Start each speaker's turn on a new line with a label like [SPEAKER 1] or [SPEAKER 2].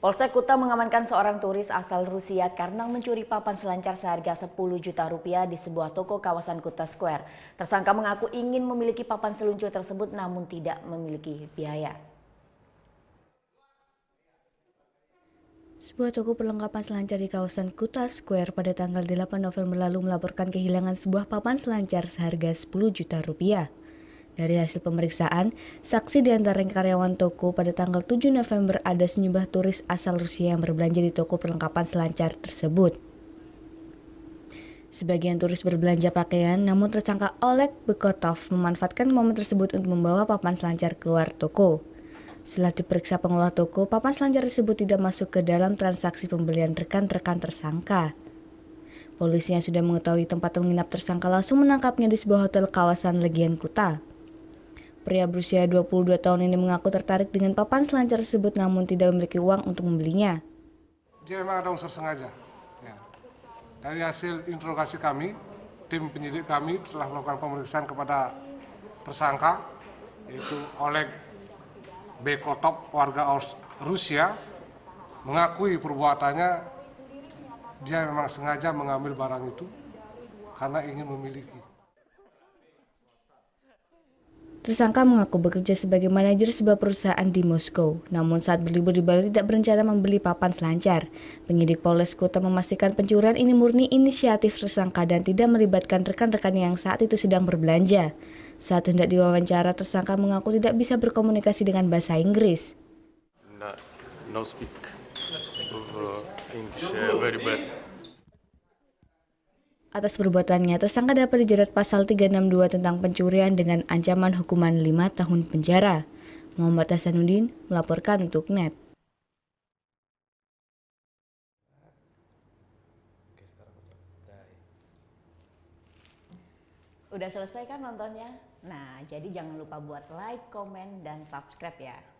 [SPEAKER 1] Polsek Kuta mengamankan seorang turis asal Rusia karena mencuri papan selancar seharga 10 juta rupiah di sebuah toko kawasan Kuta Square. Tersangka mengaku ingin memiliki papan seluncur tersebut namun tidak memiliki biaya. Sebuah toko perlengkapan selancar di kawasan Kuta Square pada tanggal 8 November lalu melaporkan kehilangan sebuah papan selancar seharga 10 juta rupiah. Dari hasil pemeriksaan, saksi di antara karyawan toko pada tanggal 7 November ada sejumlah turis asal Rusia yang berbelanja di toko perlengkapan selancar tersebut. Sebagian turis berbelanja pakaian, namun tersangka Oleg Bekotov memanfaatkan momen tersebut untuk membawa papan selancar keluar toko. Setelah diperiksa pengelola toko, papan selancar tersebut tidak masuk ke dalam transaksi pembelian rekan-rekan tersangka. Polisi yang sudah mengetahui tempat menginap tersangka langsung menangkapnya di sebuah hotel kawasan Legian Kuta. Pria berusia 22 tahun ini mengaku tertarik dengan papan selancar tersebut namun tidak memiliki uang untuk membelinya.
[SPEAKER 2] Dia memang ada unsur sengaja. Ya. Dari hasil interogasi kami, tim penyidik kami telah melakukan pemeriksaan kepada tersangka yaitu Oleg Bekotov warga Rusia mengakui perbuatannya dia memang sengaja mengambil barang itu karena ingin memiliki.
[SPEAKER 1] Tersangka mengaku bekerja sebagai manajer sebuah perusahaan di Moskow, namun saat berlibur di Bali tidak berencana membeli papan selancar. Penyidik Polres Kota memastikan pencurian ini murni inisiatif tersangka dan tidak melibatkan rekan-rekan yang saat itu sedang berbelanja. Saat hendak diwawancara, tersangka mengaku tidak bisa berkomunikasi dengan bahasa Inggris.
[SPEAKER 2] No, no speak uh, English, uh, very bad
[SPEAKER 1] atas perbuatannya, tersangka dapat dijerat pasal 362 tentang pencurian dengan ancaman hukuman 5 tahun penjara. Muhammad Hasanuddin melaporkan untuk NET. Udah selesai kan nontonnya? Nah, jadi jangan lupa buat like, komen, dan subscribe ya.